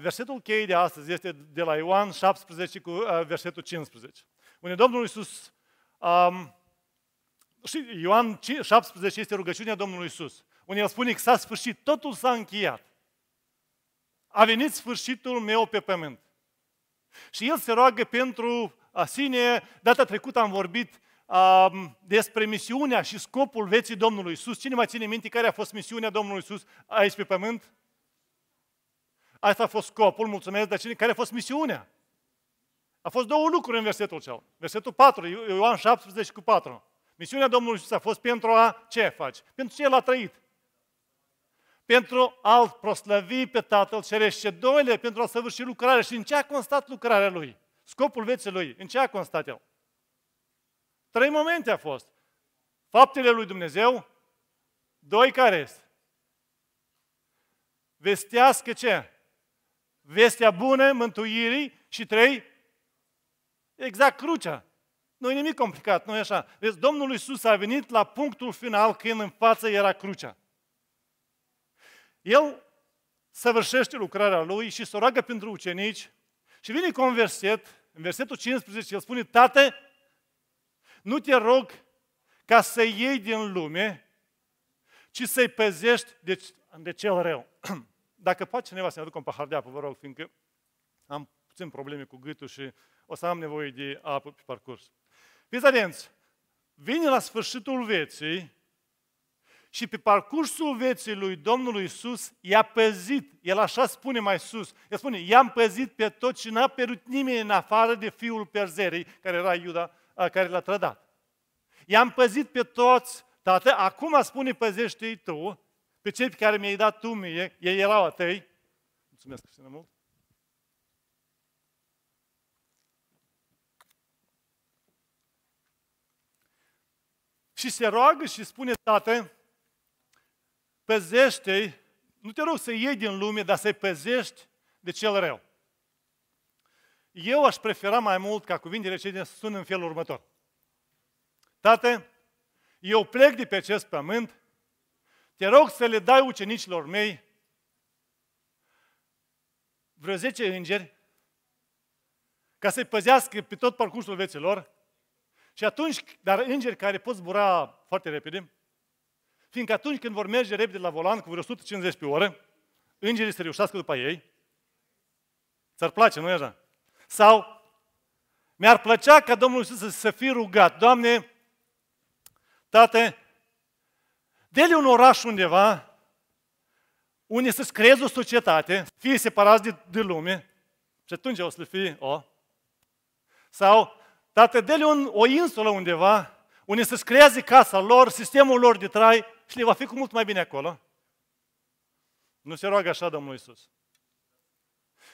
Versetul cheie de astăzi este de la Ioan 17 cu versetul 15. Unde Domnul Iisus, um, și Ioan 17 este rugăciunea Domnului Iisus, unde el spune că s-a sfârșit, totul s-a încheiat. A venit sfârșitul meu pe pământ. Și el se roagă pentru a sine. Data trecută am vorbit um, despre misiunea și scopul veții Domnului Iisus. Cine mai ține minte care a fost misiunea Domnului Iisus aici pe pământ? Asta a fost scopul, mulțumesc, dar cine, care a fost misiunea? A fost două lucruri în versetul cel. Versetul 4, Ioan 17 cu 4. Misiunea Domnului Iisus a fost pentru a ce faci? Pentru ce El a trăit. Pentru a-L proslăvi pe Tatăl Cerești și doile, pentru a săvârși lucrarea. Și în ce a constat lucrarea Lui? Scopul vieții Lui, în ce a constat El? Trei momente a fost. Faptele Lui Dumnezeu, doi care este? Vestească ce? vestea bună, mântuirii și trei, exact crucea. Nu e nimic complicat, nu e așa. Vezi, Domnul Iisus a venit la punctul final când în față era crucea. El săvârșește lucrarea lui și se roagă pentru ucenici și vine cu un verset, în versetul 15, el spune, Tată, nu te rog ca să iei din lume, ci să-i păzești de, deci, de cel rău. Dacă poate cineva să ne aducă un pahar de apă, vă rog, fiindcă am puțin probleme cu gâtul și o să am nevoie de apă pe parcurs. Fiți atenți! Vine la sfârșitul vieții și pe parcursul vieții lui Domnul Isus i-a păzit. El așa spune mai sus. El spune, i-am păzit pe tot și n-a pierut nimeni în afară de fiul Perzerei, care era Iuda, care l-a trădat. I-am păzit pe toți, tată, acum spune păzește-i tu, pe cei pe care mi-ai dat tu mie, ei erau a tăi. Mulțumesc, Cristina, mult. Și se roagă și spune, Tată, păzește-i, nu te rog să iei din lume, dar să-i păzești de cel rău. Eu aș prefera mai mult ca cuvintele cei să sună în felul următor. Tată, eu plec de pe acest pământ te rog să le dai ucenicilor mei vreo 10 îngeri ca să-i păzească pe tot parcursul vieții lor. Și atunci, dar îngeri care pot zbura foarte repede, fiindcă atunci când vor merge repede la volan cu vreo 150 pe oră, îngerii să reușească după ei. Ți-ar place, nu e așa? Sau mi-ar plăcea ca Domnul Iisus să, se fi rugat, Doamne, Tate, Dă-le un oraș undeva, unde să-ți creezi o societate, fie separați de, de lume, și atunci o să le fie o. Sau, tată, dă-le un, o insulă undeva, unde să-ți creeze casa lor, sistemul lor de trai și le va fi cu mult mai bine acolo. Nu se roagă așa Domnul Iisus.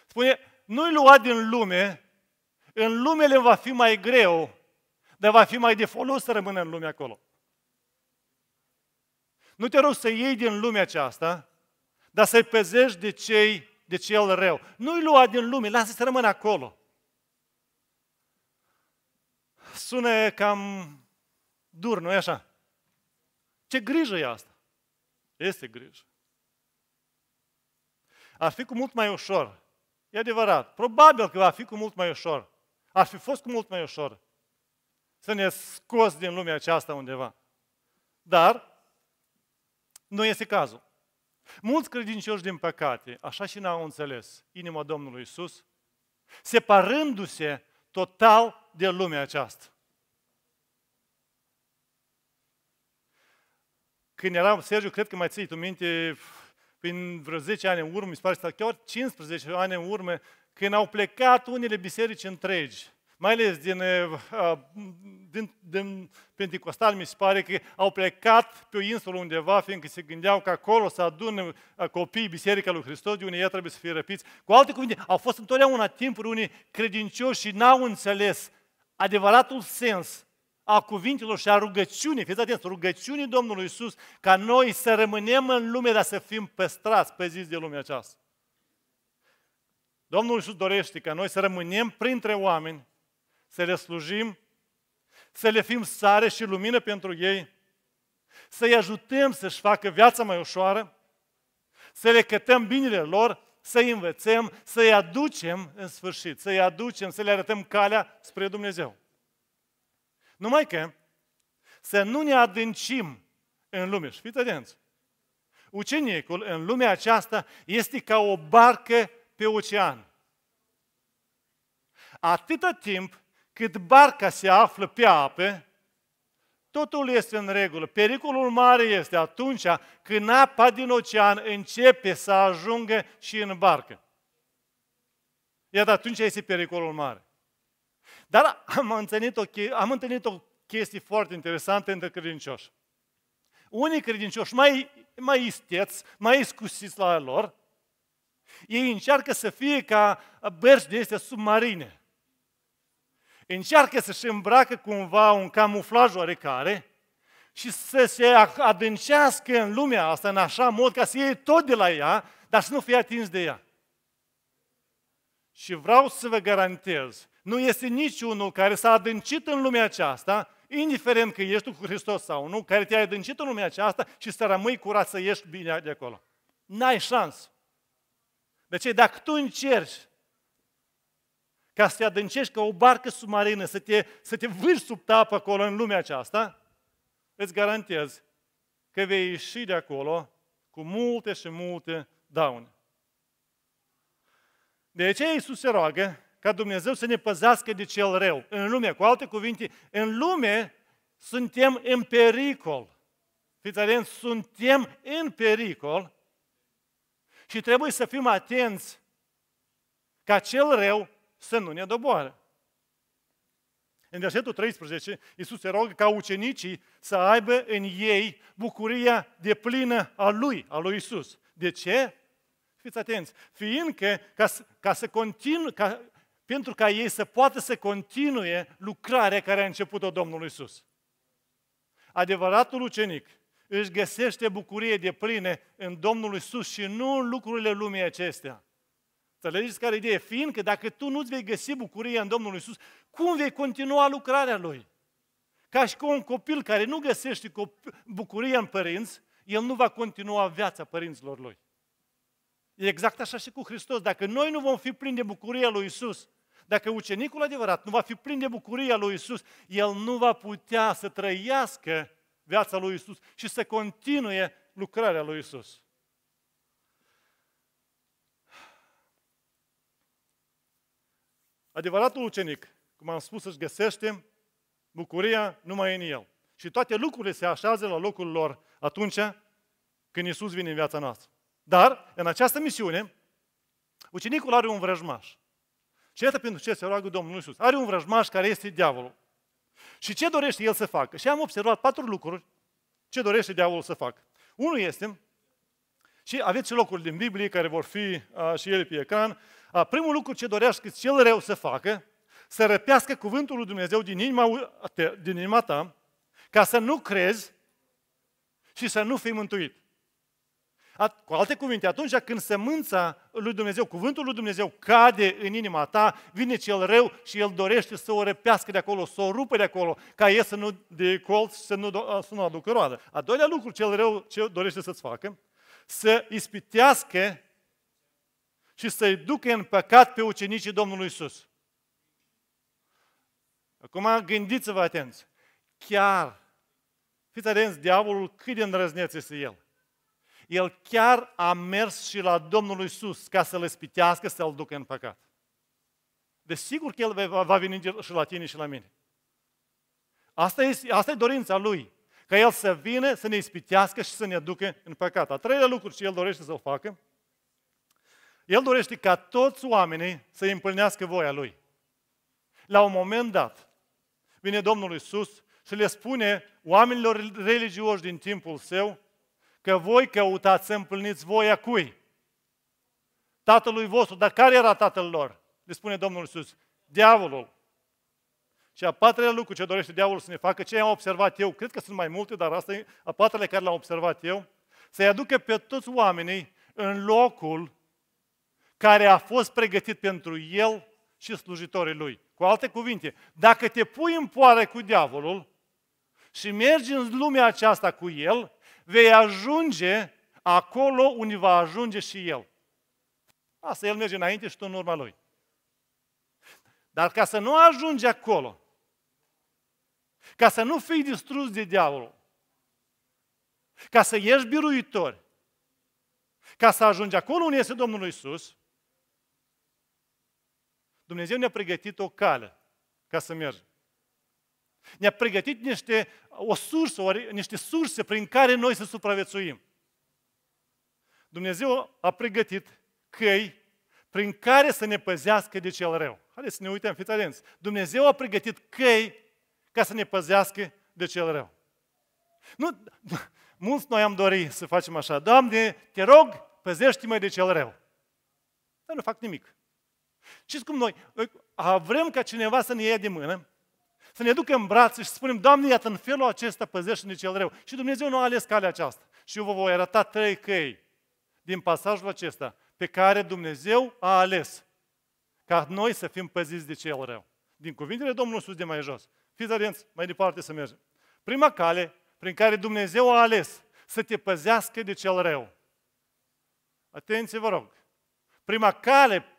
Spune, nu-i lua din lume, în lume le va fi mai greu, dar va fi mai de folos să rămână în lume acolo. Nu te rog să iei din lumea aceasta, dar să-i păzești de, cei, de cel rău. Nu-i lua din lume, lasă să rămână acolo. Sună cam dur, nu-i așa? Ce grijă e asta? Este grijă. Ar fi cu mult mai ușor. E adevărat. Probabil că va fi cu mult mai ușor. Ar fi fost cu mult mai ușor să ne scos din lumea aceasta undeva. Dar nu este cazul. Mulți credincioși, din păcate, așa și n-au înțeles inima Domnului Isus, separându-se total de lumea aceasta. Când eram, Sergiu, cred că mai ții tu minte, prin vreo 10 ani în urmă, mi se pare, chiar 15 ani în urmă, când au plecat unele biserici întregi mai ales din, uh, din, din Pentecostal, mi se pare că au plecat pe o insulă undeva, fiindcă se gândeau că acolo să adună copiii Biserica lui Hristos, de unde ei trebuie să fie răpiți. Cu alte cuvinte, au fost întotdeauna timpuri unii credincioși și n-au înțeles adevăratul sens a cuvintelor și a rugăciunii, fiți atenți, rugăciunii Domnului Isus ca noi să rămânem în lume, dar să fim păstrați, păziți de lumea aceasta. Domnul Iisus dorește ca noi să rămânem printre oameni să le slujim, să le fim sare și lumină pentru ei, să-i ajutăm să-și facă viața mai ușoară, să le cătăm binele lor, să-i învățăm, să-i aducem în sfârșit, să-i aducem, să le arătăm calea spre Dumnezeu. Numai că să nu ne adâncim în lume. Și fiți atenți! Ucenicul în lumea aceasta este ca o barcă pe ocean. Atâta timp cât barca se află pe ape, totul este în regulă. Pericolul mare este atunci când apa din ocean începe să ajungă și în barcă. Iată, atunci este pericolul mare. Dar am întâlnit o, am întâlnit o chestie foarte interesantă între credincioși. Unii credincioși mai, mai isteți, mai iscusiți la lor, ei încearcă să fie ca bărci de este submarine – încearcă să-și îmbracă cumva un camuflaj oarecare și să se adâncească în lumea asta în așa mod ca să iei tot de la ea, dar să nu fie atins de ea. Și vreau să vă garantez, nu este niciunul care s-a adâncit în lumea aceasta, indiferent că ești tu cu Hristos sau nu, care te a adâncit în lumea aceasta și să rămâi curat să ieși bine de acolo. N-ai șansă. De deci, ce? Dacă tu încerci ca să te adâncești ca o barcă submarină, să te, să te vârși sub tapă acolo în lumea aceasta, îți garantez că vei ieși de acolo cu multe și multe daune. De aceea Iisus se roagă ca Dumnezeu să ne păzească de cel rău. În lume, cu alte cuvinte, în lume suntem în pericol. Fiți atenți, suntem în pericol și trebuie să fim atenți ca cel rău să nu ne doboare. În versetul 13, Iisus se rogă ca ucenicii să aibă în ei bucuria de plină a Lui, a Lui Iisus. De ce? Fiți atenți! Fiindcă, ca, ca să continu, ca, pentru ca ei să poată să continue lucrarea care a început-o Domnul Iisus. Adevăratul ucenic își găsește bucurie de plină în Domnul Iisus și nu în lucrurile lumii acestea. Înțelegeți care idee? Fiindcă dacă tu nu-ți vei găsi bucuria în Domnul Isus, cum vei continua lucrarea Lui? Ca și cu un copil care nu găsește bucuria în părinți, el nu va continua viața părinților lui. E exact așa și cu Hristos. Dacă noi nu vom fi plini de bucuria lui Isus, dacă ucenicul adevărat nu va fi plin de bucuria lui Isus, el nu va putea să trăiască viața lui Isus și să continue lucrarea lui Isus. Adevăratul ucenic, cum am spus, își găsește bucuria numai în el. Și toate lucrurile se așează la locul lor atunci când Isus vine în viața noastră. Dar, în această misiune, ucenicul are un vrăjmaș. Și iată pentru ce se roagă Domnul Iisus. Are un vrăjmaș care este diavolul. Și ce dorește el să facă? Și am observat patru lucruri ce dorește diavolul să facă. Unul este, și aveți și locuri din Biblie care vor fi a, și ele pe ecran, primul lucru ce dorești cel rău să facă, să răpească cuvântul lui Dumnezeu din inima, te, din inima ta, ca să nu crezi și să nu fii mântuit. Cu alte cuvinte, atunci când sămânța lui Dumnezeu, cuvântul lui Dumnezeu cade în inima ta, vine cel rău și el dorește să o răpească de acolo, să o rupă de acolo, ca el să nu de colț să nu, să nu aducă roadă. A doilea lucru cel rău ce dorește să-ți facă, să ispitească și să-i ducă în păcat pe ucenicii Domnului Isus. Acum gândiți-vă atenți. Chiar, fiți atenți, diavolul cât de îndrăzneț este el. El chiar a mers și la Domnul Isus ca să-l spitească, să-l ducă în păcat. Desigur că el va veni și la tine și la mine. Asta e, asta e dorința lui. Ca el să vină, să ne ispitească și să ne ducă în păcat. A treilea lucru ce el dorește să-l facă, el dorește ca toți oamenii să împlinească voia Lui. La un moment dat, vine Domnul Isus și le spune oamenilor religioși din timpul său că voi căutați să împliniți voia cui? Tatălui vostru. Dar care era tatăl lor? Le spune Domnul Isus, diavolul. Și a patrulea lucru ce dorește diavolul să ne facă, ce am observat eu, cred că sunt mai multe, dar asta e a patrulea care l-am observat eu, să-i aducă pe toți oamenii în locul care a fost pregătit pentru el și slujitorii lui. Cu alte cuvinte, dacă te pui în poare cu diavolul și mergi în lumea aceasta cu el, vei ajunge acolo unde va ajunge și el. Asta el merge înainte și tu în urma lui. Dar ca să nu ajungi acolo, ca să nu fii distrus de diavolul, ca să ieși biruitor, ca să ajungi acolo unde este Domnul Isus, Dumnezeu ne-a pregătit o cale ca să mergem. Ne-a pregătit niște, o sursă, o, niște surse prin care noi să supraviețuim. Dumnezeu a pregătit căi prin care să ne păzească de cel rău. Haideți să ne uităm, fiți atenți. Dumnezeu a pregătit căi ca să ne păzească de cel rău. Nu, mulți noi am dorit să facem așa. Doamne, te rog, păzește-mă de cel rău. Dar nu fac nimic. Și, cum noi vrem ca cineva să ne ia de mână, să ne ducă în brațe și să spunem, Doamne, iată, în felul acesta păzește-ne cel rău. Și Dumnezeu nu a ales calea aceasta. Și eu vă voi arăta trei căi din pasajul acesta pe care Dumnezeu a ales ca noi să fim păziți de cel rău. Din cuvintele Domnului sus de mai jos. Fiți atenți, mai departe să mergem. Prima cale prin care Dumnezeu a ales să te păzească de cel rău. Atenție, vă rog. Prima cale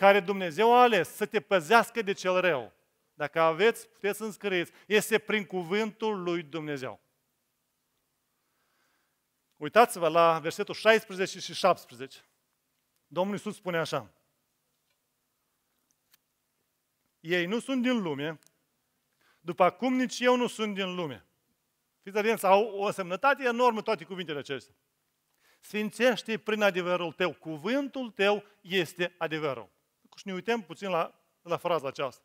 care Dumnezeu a ales să te păzească de cel rău. Dacă aveți, puteți să înscrieți. Este prin cuvântul lui Dumnezeu. Uitați-vă la versetul 16 și 17. Domnul Iisus spune așa. Ei nu sunt din lume, după cum nici eu nu sunt din lume. Fiți atenți, au o semnătate enormă toate cuvintele acestea. Sfințește prin adevărul tău. Cuvântul tău este adevărul și ne uităm puțin la, la fraza aceasta.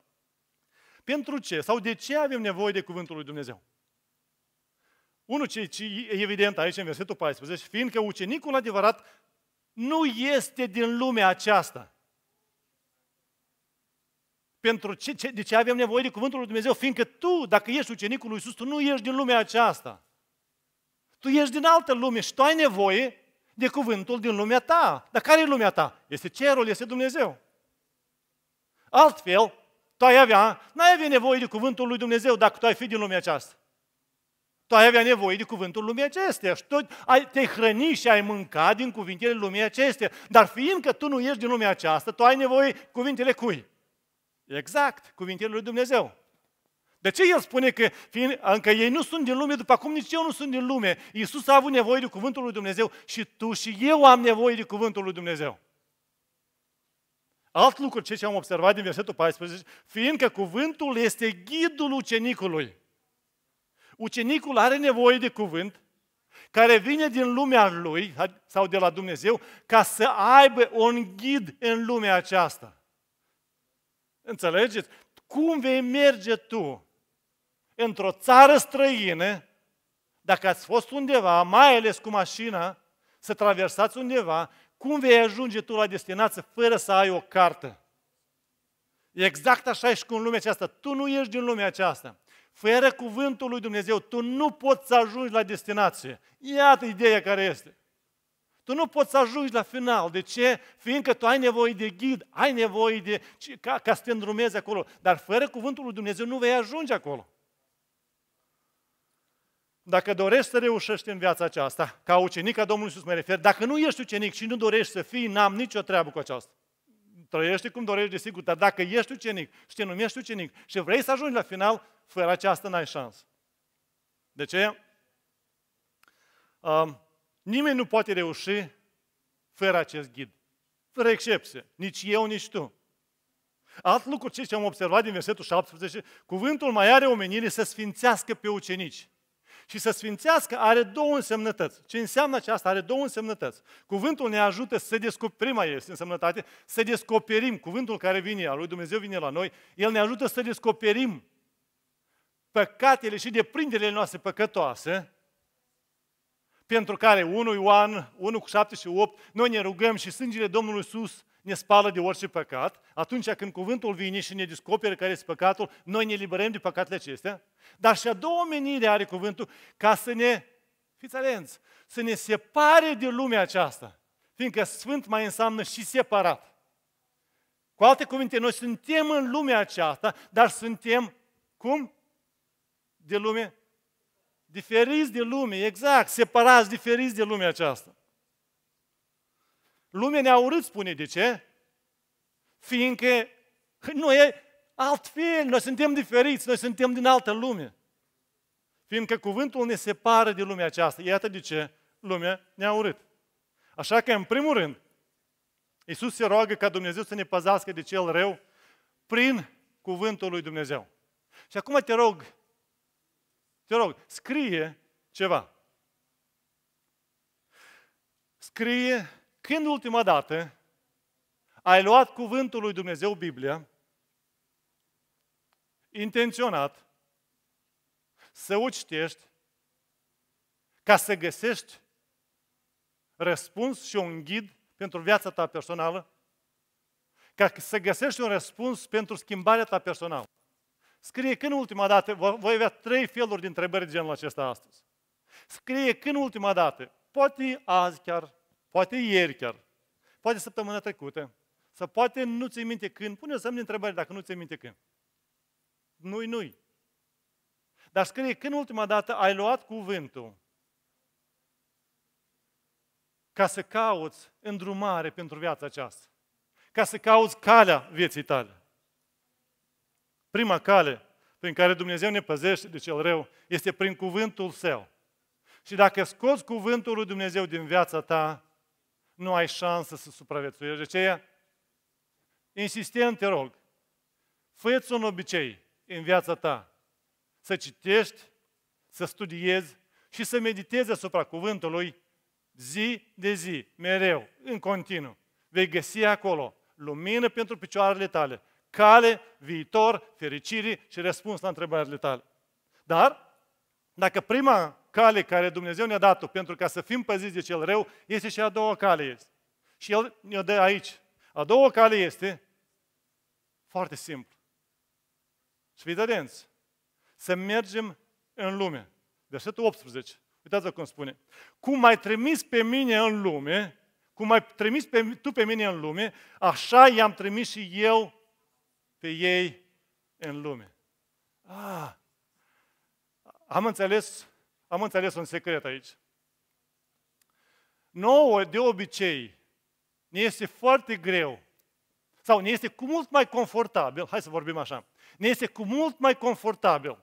Pentru ce sau de ce avem nevoie de Cuvântul lui Dumnezeu? Unul ce, ce e evident aici în versetul 14, fiindcă ucenicul adevărat nu este din lumea aceasta. Pentru ce, ce, de ce avem nevoie de Cuvântul lui Dumnezeu? Fiindcă tu, dacă ești ucenicul lui Iisus, tu nu ești din lumea aceasta. Tu ești din altă lume și tu ai nevoie de cuvântul din lumea ta. Dar care e lumea ta? Este cerul, este Dumnezeu. Altfel, tu ai avea, n-ai avea nevoie de cuvântul lui Dumnezeu dacă tu ai fi din lumea aceasta. Tu ai avea nevoie de cuvântul lumii acestea și tu ai, te hrăni și ai mânca din cuvintele lumii acestea. Dar fiindcă tu nu ești din lumea aceasta, tu ai nevoie cuvintele cui? Exact, cuvintele lui Dumnezeu. De ce el spune că fiind, încă ei nu sunt din lume, după cum nici eu nu sunt din lume? Iisus a avut nevoie de cuvântul lui Dumnezeu și tu și eu am nevoie de cuvântul lui Dumnezeu. Alt lucru, ce, ce am observat din versetul 14, fiindcă cuvântul este ghidul ucenicului. Ucenicul are nevoie de cuvânt care vine din lumea lui sau de la Dumnezeu ca să aibă un ghid în lumea aceasta. Înțelegeți? Cum vei merge tu într-o țară străină, dacă ați fost undeva, mai ales cu mașina, să traversați undeva cum vei ajunge tu la destinație fără să ai o cartă? Exact așa ești cu lumea aceasta. Tu nu ești din lumea aceasta. Fără cuvântul lui Dumnezeu, tu nu poți să ajungi la destinație. Iată ideea care este. Tu nu poți să ajungi la final. De ce? Fiindcă tu ai nevoie de ghid, ai nevoie de ca, ca să te îndrumezi acolo. Dar fără cuvântul lui Dumnezeu nu vei ajunge acolo. Dacă dorești să reușești în viața aceasta, ca ucenic a Domnului Iisus mă refer, dacă nu ești ucenic și nu dorești să fii, n-am nicio treabă cu aceasta. Trăiești cum dorești, desigur, dar dacă ești ucenic și te numești ucenic și vrei să ajungi la final, fără aceasta n-ai șansă. De ce? Um, nimeni nu poate reuși fără acest ghid. Fără excepție. Nici eu, nici tu. Alt lucru ce am observat din versetul 17, cuvântul mai are omenire să sfințească pe ucenici. Și să sfințească are două însemnătăți. Ce înseamnă aceasta? Are două însemnătăți. Cuvântul ne ajută să descoperim, prima este însemnătate, să descoperim. Cuvântul care vine, al lui Dumnezeu vine la noi, el ne ajută să descoperim păcatele și deprinderile noastre păcătoase, pentru care 1 Ioan 1 cu 7 și 8, noi ne rugăm și sângele Domnului Iisus ne spală de orice păcat, atunci când cuvântul vine și ne descoperă care este păcatul, noi ne liberăm de păcatele acestea. Dar și a doua menire are cuvântul ca să ne, fiți alenți, să ne separe de lumea aceasta. Fiindcă Sfânt mai înseamnă și separat. Cu alte cuvinte, noi suntem în lumea aceasta, dar suntem, cum? De lume? Diferiți de lume, exact, separați, diferiți de lumea aceasta. Lumea ne-a urât, spune de ce? Fiindcă noi e altfel, noi suntem diferiți, noi suntem din altă lume. Fiindcă cuvântul ne separă de lumea aceasta. Iată de ce lumea ne-a urât. Așa că, în primul rând, Iisus se roagă ca Dumnezeu să ne păzească de cel rău prin cuvântul lui Dumnezeu. Și acum te rog, te rog, scrie ceva. Scrie când ultima dată ai luat cuvântul lui Dumnezeu, Biblia, intenționat, să o citești ca să găsești răspuns și un ghid pentru viața ta personală, ca să găsești un răspuns pentru schimbarea ta personală. Scrie când ultima dată, voi avea trei feluri de întrebări de genul acesta astăzi. Scrie când ultima dată, poate azi chiar, Poate ieri chiar. Poate săptămâna trecută. Sau poate nu ți minte când. Pune semn de întrebare dacă nu ți minte când. Nu-i, nu-i. Dar scrie când ultima dată ai luat cuvântul ca să cauți îndrumare pentru viața aceasta. Ca să cauți calea vieții tale. Prima cale prin care Dumnezeu ne păzește de cel rău este prin cuvântul Său. Și dacă scoți cuvântul lui Dumnezeu din viața ta, nu ai șansă să supraviețuiești. De deci aceea, insistent te rog, fă un obicei în viața ta să citești, să studiezi și să meditezi asupra cuvântului zi de zi, mereu, în continuu. Vei găsi acolo lumină pentru picioarele tale, cale, viitor, fericire și răspuns la întrebările tale. Dar, dacă prima cale care Dumnezeu ne-a dat-o pentru ca să fim păziți de cel rău, este și a doua cale este. Și El ne-o dă aici. A doua cale este foarte simplu. Și fiți atenți. Să mergem în lume. Versetul 18. Uitați-vă cum spune. Cum mai trimis pe mine în lume, cum ai trimis pe, tu pe mine în lume, așa i-am trimis și eu pe ei în lume. Ah, am înțeles am înțeles un secret aici. Nouă, de obicei, ne este foarte greu, sau ne este cu mult mai confortabil, hai să vorbim așa, ne este cu mult mai confortabil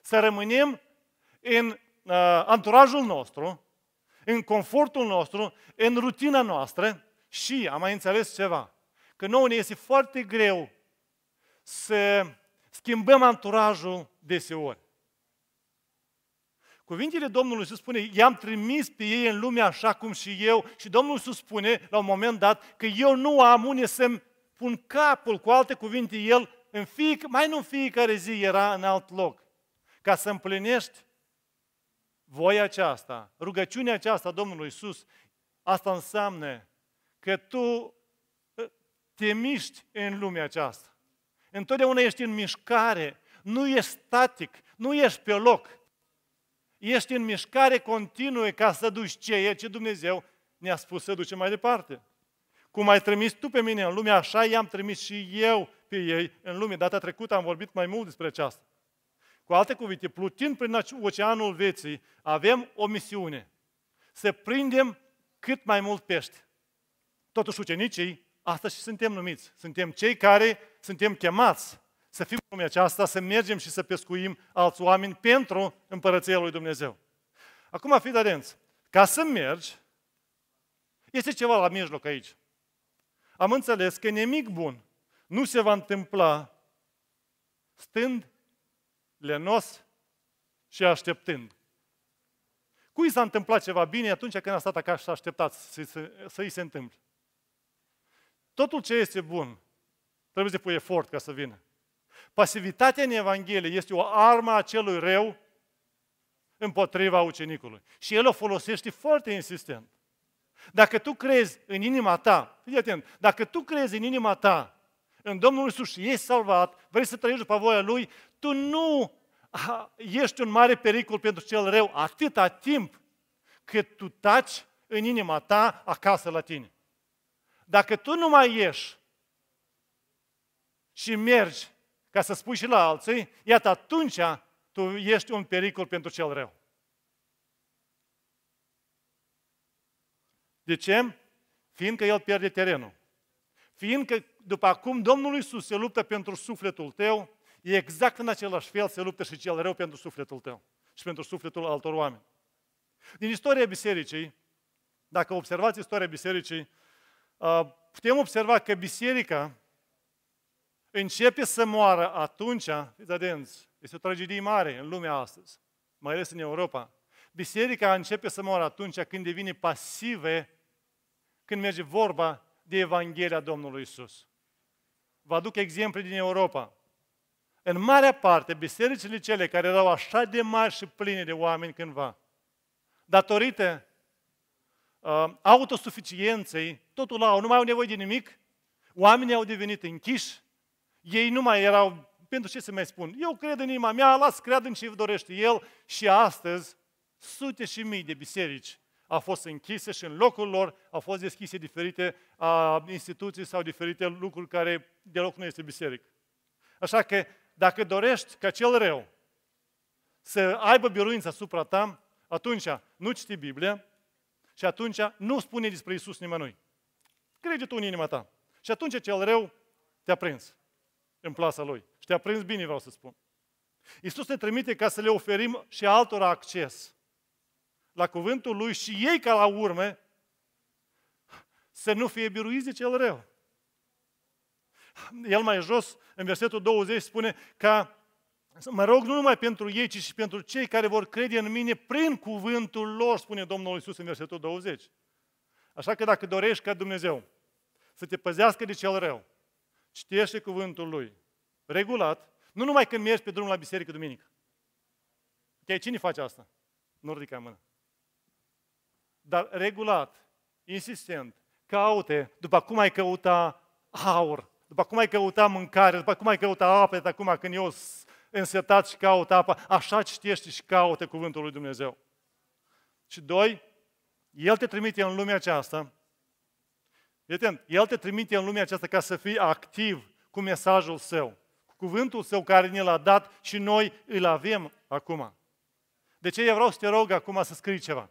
să rămânem în uh, anturajul nostru, în confortul nostru, în rutina noastră și am mai înțeles ceva, că nouă ne este foarte greu să schimbăm anturajul deseori. Cuvintele Domnului Iisus spune, i-am trimis pe ei în lume așa cum și eu și Domnul Iisus spune la un moment dat că eu nu am unde să-mi pun capul, cu alte cuvinte, el în fiecare, mai nu în fiecare zi era în alt loc. Ca să împlinești voia aceasta, rugăciunea aceasta Domnului Iisus, asta înseamnă că tu ă, te miști în lumea aceasta. Întotdeauna ești în mișcare, nu ești static, nu ești pe loc. Ești în mișcare continuă ca să duci ceea ce Dumnezeu ne-a spus să ducem mai departe. Cum ai trimis tu pe mine în lume, așa i-am trimis și eu pe ei în lume. Data trecută am vorbit mai mult despre aceasta. Cu alte cuvinte, plutind prin oceanul vieții, avem o misiune. Să prindem cât mai mult pești. Totuși ucenicii, asta și suntem numiți. Suntem cei care suntem chemați să fim în lumea aceasta, să mergem și să pescuim alți oameni pentru împărăția lui Dumnezeu. Acum, fii atenți, ca să mergi, este ceva la mijloc aici. Am înțeles că nimic bun nu se va întâmpla stând lenos și așteptând. Cui s-a întâmplat ceva bine atunci când a stat acasă și a așteptat să, să, să îi se întâmple? Totul ce este bun trebuie să pui efort ca să vină. Pasivitatea în Evanghelie este o armă a celui rău împotriva ucenicului. Și el o folosește foarte insistent. Dacă tu crezi în inima ta, fii atent, dacă tu crezi în inima ta, în Domnul Isus și ești salvat, vrei să trăiești după voia Lui, tu nu ești un mare pericol pentru cel rău atâta timp cât tu taci în inima ta acasă la tine. Dacă tu nu mai ieși și mergi ca să spui și la alții, iată, atunci tu ești un pericol pentru cel rău. De ce? Fiindcă el pierde terenul. Fiindcă, după acum, Domnul Iisus se luptă pentru sufletul tău, exact în același fel se luptă și cel rău pentru sufletul tău și pentru sufletul altor oameni. Din istoria bisericii, dacă observați istoria bisericii, uh, putem observa că biserica începe să moară atunci, fiți atenți, este o tragedie mare în lumea astăzi, mai ales în Europa. Biserica începe să moară atunci când devine pasive, când merge vorba de Evanghelia Domnului Isus. Vă aduc exemple din Europa. În marea parte, bisericile cele care erau așa de mari și pline de oameni cândva, datorită uh, autosuficienței, totul au, nu mai au nevoie de nimic, oamenii au devenit închiși, ei nu mai erau, pentru ce să mai spun, eu cred în inima mea, las, cred în ce dorește el și astăzi sute și mii de biserici au fost închise și în locul lor au fost deschise diferite a, instituții sau diferite lucruri care deloc nu este biserică. Așa că dacă dorești ca cel rău să aibă biruința asupra ta, atunci nu citi Biblia și atunci nu spune despre Isus nimănui. Crede tu în inima ta. Și atunci cel rău te-a prins în plasa Lui. Și te-a prins bine, vreau să spun. Iisus ne trimite ca să le oferim și altora acces la cuvântul Lui și ei ca la urme să nu fie biruiți de cel rău. El mai jos, în versetul 20, spune că mă rog nu numai pentru ei, ci și pentru cei care vor crede în mine prin cuvântul lor, spune Domnul Iisus în versetul 20. Așa că dacă dorești ca Dumnezeu să te păzească de cel rău, citește cuvântul Lui, regulat, nu numai când mergi pe drum la biserică duminică. Ok, cine face asta? Nu ridica mână. Dar regulat, insistent, caute, după cum ai căuta aur, după cum ai căuta mâncare, după cum ai căuta apă, de acum când eu însetat și caut apă, așa citești și caute cuvântul lui Dumnezeu. Și doi, El te trimite în lumea aceasta Fii El te trimite în lumea aceasta ca să fii activ cu mesajul Său, cu cuvântul Său care ne l-a dat și noi îl avem acum. De ce eu vreau să te rog acum să scrii ceva?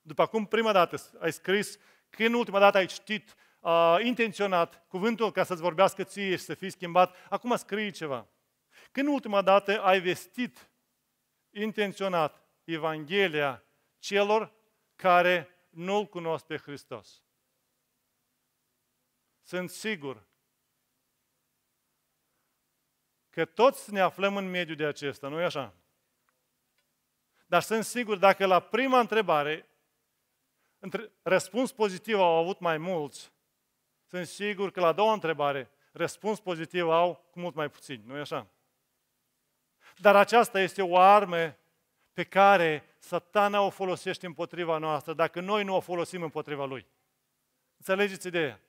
După cum prima dată ai scris, când ultima dată ai citit uh, intenționat cuvântul ca să-ți vorbească ție și să fii schimbat, acum scrii ceva. Când ultima dată ai vestit intenționat Evanghelia celor care nu-L cunosc pe Hristos? Sunt sigur că toți ne aflăm în mediul de acesta, nu-i așa? Dar sunt sigur dacă la prima întrebare răspuns pozitiv au avut mai mulți, sunt sigur că la a doua întrebare răspuns pozitiv au cu mult mai puțini, nu-i așa? Dar aceasta este o armă pe care satana o folosește împotriva noastră dacă noi nu o folosim împotriva lui. Înțelegeți ideea?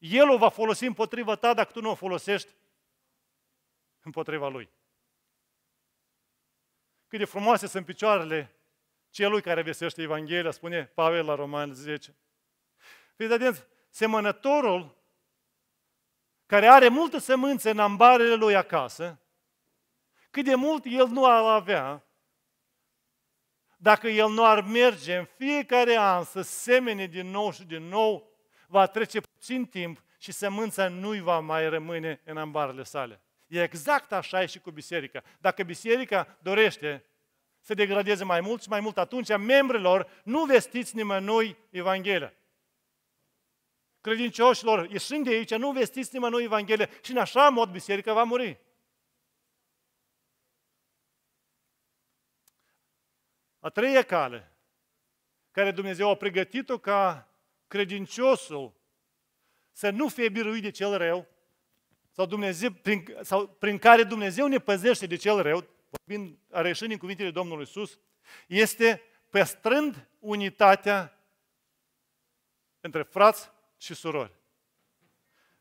El o va folosi împotriva ta dacă tu nu o folosești împotriva lui. Cât de frumoase sunt picioarele celui care vestește Evanghelia, spune Pavel la Roman 10. Fiți atenți, semănătorul care are multe sămânță în ambarele lui acasă, cât de mult el nu ar avea dacă el nu ar merge în fiecare an să semene din nou și din nou va trece puțin timp și sămânța nu-i va mai rămâne în ambarele sale. E exact așa e și cu biserica. Dacă biserica dorește să degradeze mai mult și mai mult, atunci membrilor nu vestiți nimănui Evanghelia. Credincioșilor, ieșind de aici, nu vestiți nimănui Evanghelia și în așa mod biserica va muri. A treia cale, care Dumnezeu a pregătit-o ca credinciosul să nu fie biruit de cel rău, sau, Dumnezeu, prin, sau prin care Dumnezeu ne păzește de cel rău, vorbind, reșând în cuvintele Domnului Iisus, este păstrând unitatea între frați și surori.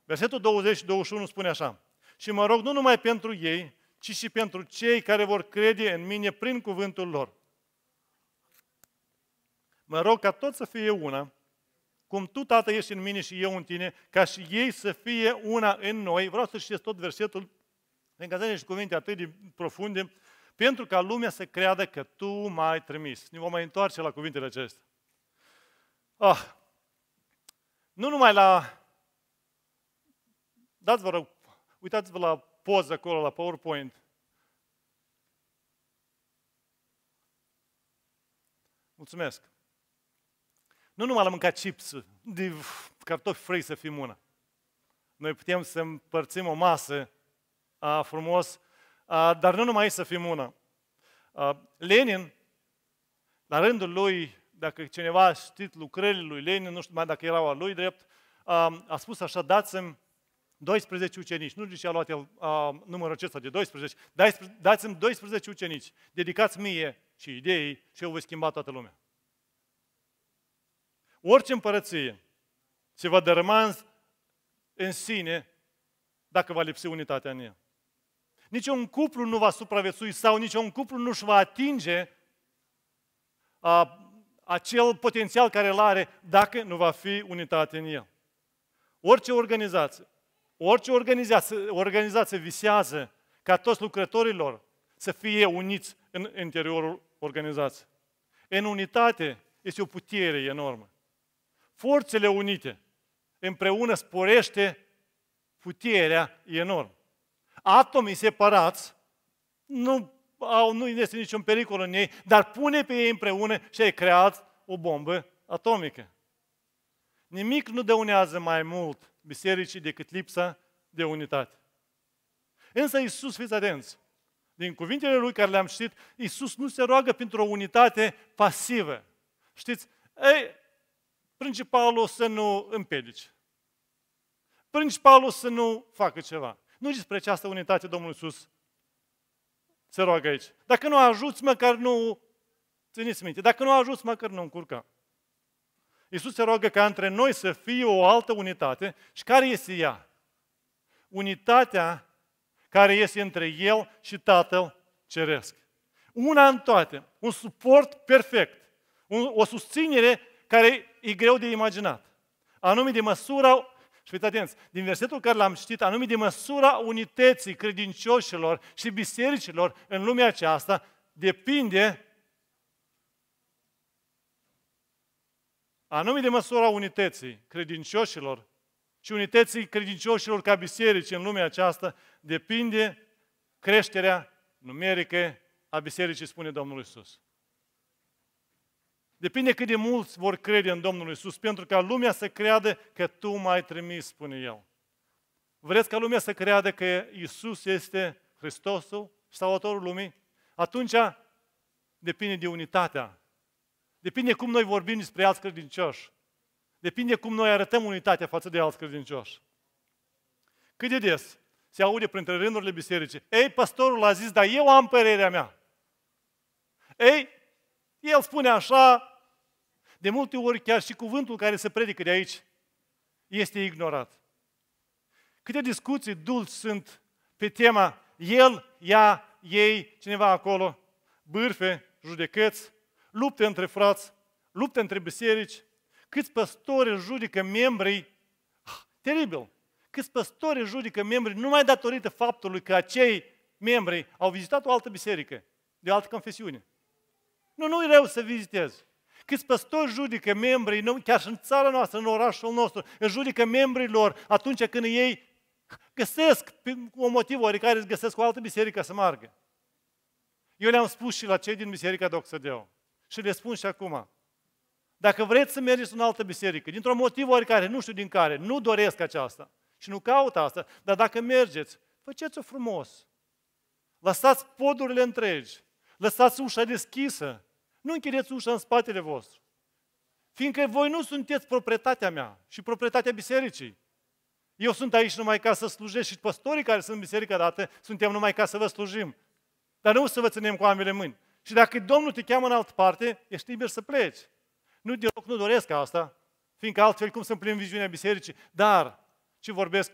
Versetul 20 și 21 spune așa, Și mă rog nu numai pentru ei, ci și pentru cei care vor crede în mine prin cuvântul lor. Mă rog ca tot să fie una, cum tu, Tată, ești în mine și eu în tine, ca și ei să fie una în noi. Vreau să știți tot versetul, pentru că niște cuvinte atât de profunde, pentru ca lumea să creadă că tu m-ai trimis. Ne vom mai întoarce la cuvintele acestea. Ah. Nu numai la... Dați-vă rău, uitați-vă la poză acolo, la PowerPoint. Mulțumesc. Nu numai la mâncat chips, de cartofi frei să fim una. Noi putem să împărțim o masă a, frumos, a, dar nu numai să fim una. A, Lenin, la rândul lui, dacă cineva a știut lucrările lui Lenin, nu știu mai dacă erau a lui drept, a, a spus așa, dați-mi 12 ucenici. Nu ce a luat el a, numărul acesta de 12. Dați-mi 12 ucenici, dedicați mie și idei și eu voi schimba toată lumea. Orice împărăție se va dărâma în sine dacă va lipsi unitatea în ea. Nici un cuplu nu va supraviețui sau nici un cuplu nu își va atinge a, acel potențial care îl are dacă nu va fi unitate în el. Orice organizație, orice organizație, organizație visează ca toți lucrătorilor să fie uniți în interiorul organizației. În unitate este o putere enormă forțele unite împreună sporește puterea enorm. Atomii separați nu au, nu este niciun pericol în ei, dar pune pe ei împreună și ai creat o bombă atomică. Nimic nu dăunează mai mult bisericii decât lipsa de unitate. Însă Iisus, fiți atenți, din cuvintele Lui care le-am citit, Iisus nu se roagă pentru o unitate pasivă. Știți, ei, principalul să nu împiedice. Principalul să nu facă ceva. Nu despre această unitate Domnul Iisus se roagă aici. Dacă nu ajuți, măcar nu țineți minte. Dacă nu ajuți, măcar nu încurca. Iisus se roagă ca între noi să fie o altă unitate. Și care este ea? Unitatea care este între El și Tatăl Ceresc. Una în toate. Un suport perfect. Un, o susținere care e greu de imaginat. Anume de măsura, și fiți atenți, din versetul care l-am citit, anume de măsura unității credincioșilor și bisericilor în lumea aceasta, depinde anume de măsura unității credincioșilor și unității credincioșilor ca biserici în lumea aceasta, depinde creșterea numerică a bisericii, spune Domnul Isus. Depinde cât de mulți vor crede în Domnul Isus, pentru ca lumea să creadă că Tu m-ai trimis, spune El. Vreți ca lumea să creadă că Isus este Hristosul și Salvatorul lumii? Atunci depinde de unitatea. Depinde cum noi vorbim despre alți credincioși. Depinde cum noi arătăm unitatea față de alți credincioși. Cât de des se aude printre rândurile bisericii, ei, pastorul a zis, dar eu am părerea mea. Ei, el spune așa, de multe ori chiar și cuvântul care se predică de aici este ignorat. Câte discuții dulci sunt pe tema el, ea, ei, cineva acolo, bârfe, judecăți, lupte între frați, lupte între biserici, câți păstori judecă membrii, ah, teribil, câți păstori judecă membrii numai datorită faptului că acei membri au vizitat o altă biserică, de o altă confesiune. Nu, nu-i rău să vizitezi. Câți păstori judecă membrii, nu, chiar și în țara noastră, în orașul nostru, își judecă membrii lor atunci când ei găsesc un motiv oricare, îți găsesc o altă biserică să margă. Eu le-am spus și la cei din Biserica Doxodeu și le spun și acum. Dacă vreți să mergeți în altă biserică, dintr-un motiv oricare, nu știu din care, nu doresc aceasta și nu caut asta, dar dacă mergeți, faceți-o frumos. Lăsați podurile întregi, Lăsați ușa deschisă. Nu închideți ușa în spatele vostru. Fiindcă voi nu sunteți proprietatea mea și proprietatea bisericii. Eu sunt aici numai ca să slujesc și păstorii care sunt în biserică dată, suntem numai ca să vă slujim. Dar nu să vă ținem cu ambele mâini. Și dacă Domnul te cheamă în altă parte, ești liber să pleci. Nu deloc nu doresc asta, fiindcă altfel cum să împlinim viziunea bisericii. Dar, ce vorbesc,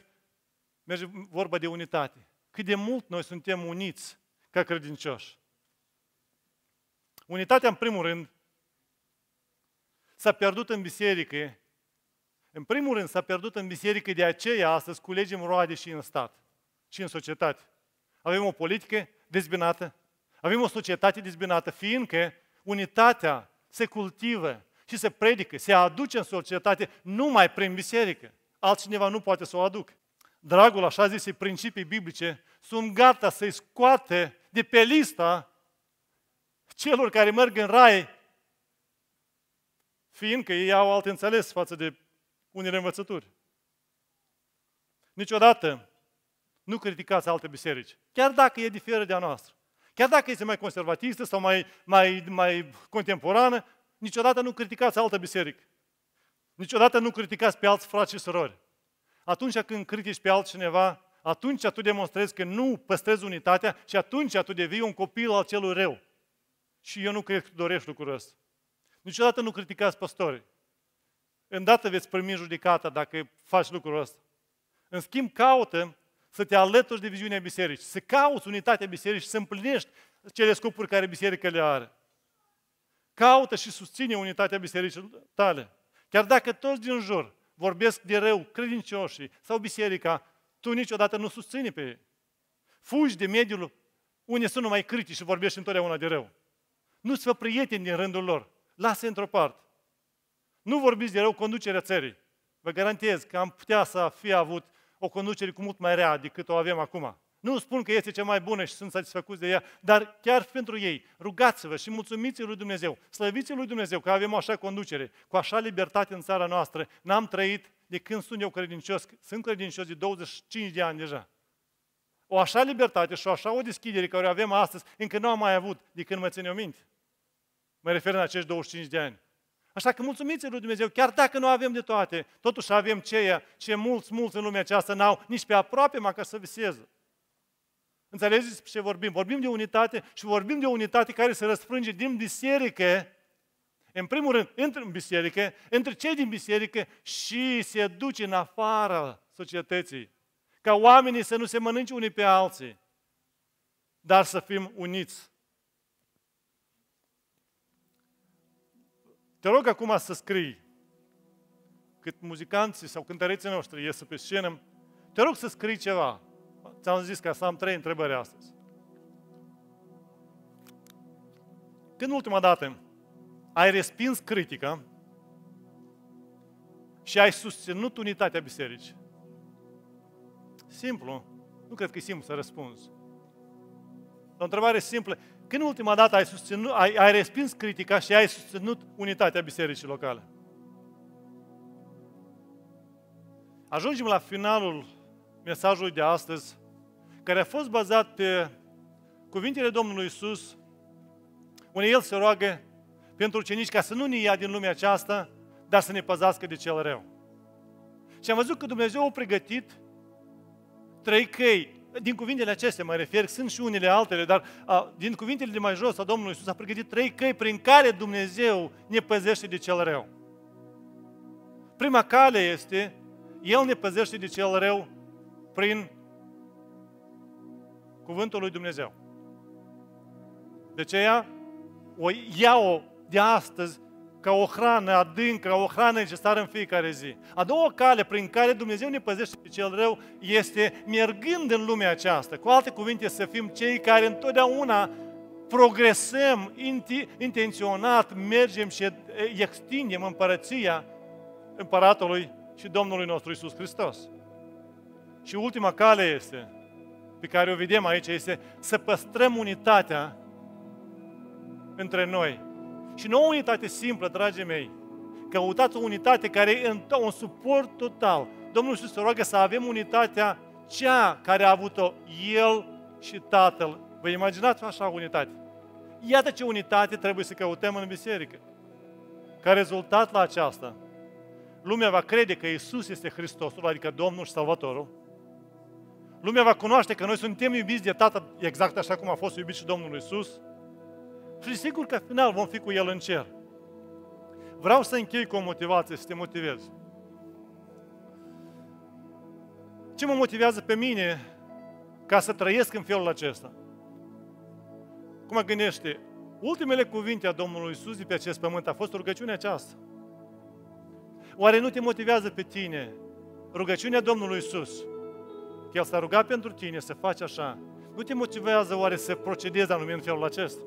merge vorba de unitate. Cât de mult noi suntem uniți ca credincioși. Unitatea, în primul rând, s-a pierdut în biserică. În primul rând, s-a pierdut în biserică, de aceea astăzi culegem roade și în stat, și în societate. Avem o politică dezbinată, avem o societate dezbinată, fiindcă unitatea se cultivă și se predică, se aduce în societate numai prin biserică. Altcineva nu poate să o aduc. Dragul, așa zise, principii biblice, sunt gata să-i scoate de pe lista celor care merg în rai, fiindcă ei au alt înțeles față de unele învățături. Niciodată nu criticați alte biserici, chiar dacă e diferă de a noastră. Chiar dacă este mai conservatistă sau mai, mai, mai contemporană, niciodată nu criticați altă biserică. Niciodată nu criticați pe alți frați și surori. Atunci când critici pe altcineva, atunci tu demonstrezi că nu păstrezi unitatea și atunci tu devii un copil al celui rău. Și eu nu cred că dorești lucrul ăsta. Niciodată nu criticați păstorii. Îndată veți primi judecata dacă faci lucrul ăsta. În schimb, caută să te alături de viziunea bisericii, să cauți unitatea bisericii, să împlinești cele scopuri care biserica le are. Caută și susține unitatea bisericii tale. Chiar dacă toți din jur vorbesc de rău, credincioșii sau biserica, tu niciodată nu susține pe ei. Fugi de mediul unde sunt numai critici și vorbești întotdeauna de rău. Nu-ți fă prieteni din rândul lor. Lasă într-o parte. Nu vorbiți de rău conducerea țării. Vă garantez că am putea să fi avut o conducere cu mult mai rea decât o avem acum. Nu spun că este cea mai bună și sunt satisfăcuți de ea, dar chiar pentru ei, rugați-vă și mulțumiți lui Dumnezeu, slăviți lui Dumnezeu că avem o așa conducere, cu așa libertate în țara noastră. N-am trăit de când sunt eu credincios, sunt credincios de 25 de ani deja. O așa libertate și o așa o deschidere care o avem astăzi, încă nu am mai avut de când mă țin eu minte. Mă refer în acești 25 de ani. Așa că mulțumiți lui Dumnezeu, chiar dacă nu avem de toate, totuși avem ceea ce mulți, mulți în lumea aceasta n-au, nici pe aproape, mă ca să viseze. Înțelegeți ce vorbim? Vorbim de unitate și vorbim de unitate care se răsfrânge din biserică, în primul rând, între în biserică, între cei din biserică și se duce în afara societății. Ca oamenii să nu se mănânce unii pe alții, dar să fim uniți. Te rog acum să scrii cât muzicanții sau cântăreții noștri ies pe scenă, te rog să scrii ceva. Ți-am zis că să am trei întrebări astăzi. Când ultima dată ai respins critică și ai susținut unitatea bisericii? Simplu. Nu cred că e simplu să răspunzi. O întrebare simplă. Când ultima dată ai, susținut, ai, ai respins critica și ai susținut unitatea bisericii locale? Ajungem la finalul mesajului de astăzi, care a fost bazat pe cuvintele Domnului Isus, unde El se roagă pentru ucenici ca să nu ne ia din lumea aceasta, dar să ne păzească de cel rău. Și am văzut că Dumnezeu a pregătit trei căi din cuvintele acestea mă refer, sunt și unele altele, dar a, din cuvintele de mai jos a Domnului Iisus a pregătit trei căi prin care Dumnezeu ne păzește de cel rău. Prima cale este, El ne păzește de cel rău prin cuvântul lui Dumnezeu. De aceea, o iau de astăzi ca o hrană adâncă, ca o hrană necesară în fiecare zi. A doua cale prin care Dumnezeu ne păzește cel rău este mergând în lumea aceasta. Cu alte cuvinte, să fim cei care întotdeauna progresăm intenționat, mergem și extindem împărăția Împăratului și Domnului nostru Isus Hristos. Și ultima cale este, pe care o vedem aici, este să păstrăm unitatea între noi. Și nu o unitate simplă, dragii mei. Căutați o unitate care e un suport total Domnul Iisus se roagă să avem unitatea cea care a avut-o El și Tatăl. Vă imaginați așa unitate? Iată ce unitate trebuie să căutăm în biserică. Ca rezultat la aceasta, lumea va crede că Isus este Hristosul, adică Domnul și Salvatorul. Lumea va cunoaște că noi suntem iubiți de Tatăl exact așa cum a fost iubit și Domnul Isus. Și sigur că final vom fi cu El în cer. Vreau să închei cu o motivație, să te motivezi. Ce mă motivează pe mine ca să trăiesc în felul acesta? Cum gândește, ultimele cuvinte a Domnului Isus de pe acest pământ a fost rugăciunea aceasta. Oare nu te motivează pe tine rugăciunea Domnului Isus? Că El s-a rugat pentru tine să faci așa. Nu te motivează oare să procedezi anumit în felul acesta?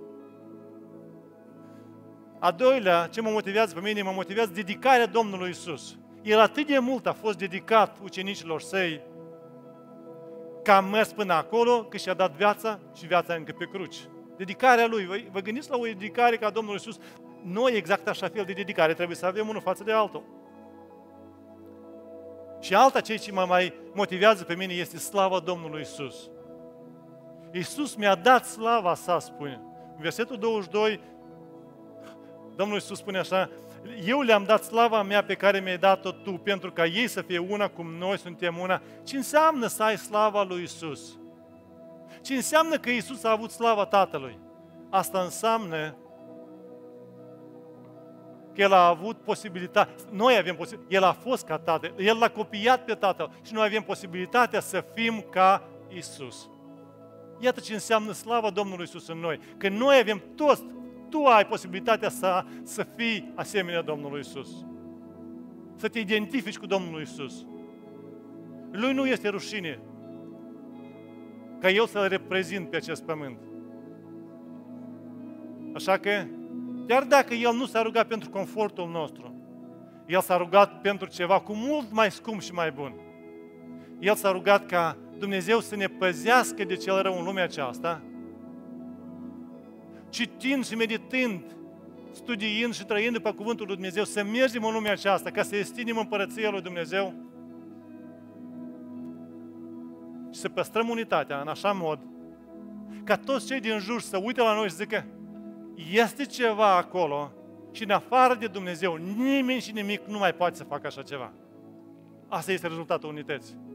A doilea, ce mă motivează pe mine, mă motivează dedicarea Domnului Isus. El atât de mult a fost dedicat ucenicilor săi, că a mers până acolo, că și-a dat viața și viața încă pe cruci. Dedicarea lui, vă, vă gândiți la o dedicare ca Domnul Iisus? Noi exact așa fel de dedicare trebuie să avem unul față de altul. Și alta ceea ce mă mai motivează pe mine este slava Domnului Isus. Isus mi-a dat slava sa, spune. În versetul 22, Domnul Isus spune așa, eu le-am dat slava mea pe care mi-ai dat-o tu, pentru ca ei să fie una cum noi suntem una. Ce înseamnă să ai slava lui Isus? Ce înseamnă că Isus a avut slava Tatălui? Asta înseamnă că El a avut posibilitatea, noi avem posibilitatea, El a fost ca Tatăl, El l-a copiat pe Tatăl și noi avem posibilitatea să fim ca Isus. Iată ce înseamnă slava Domnului Isus în noi, că noi avem toți tu ai posibilitatea să, să fii asemenea Domnului Isus. Să te identifici cu Domnul Isus. Lui nu este rușine ca eu să-L reprezint pe acest pământ. Așa că, chiar dacă El nu s-a rugat pentru confortul nostru, El s-a rugat pentru ceva cu mult mai scump și mai bun. El s-a rugat ca Dumnezeu să ne păzească de cel rău în lumea aceasta, citind și meditând, studiind și trăind după Cuvântul lui Dumnezeu, să mergem în lumea aceasta, ca să estinim împărăția lui Dumnezeu și să păstrăm unitatea în așa mod, ca toți cei din jur să uite la noi și zică, este ceva acolo și în afară de Dumnezeu, nimeni și nimic nu mai poate să facă așa ceva. Asta este rezultatul unității.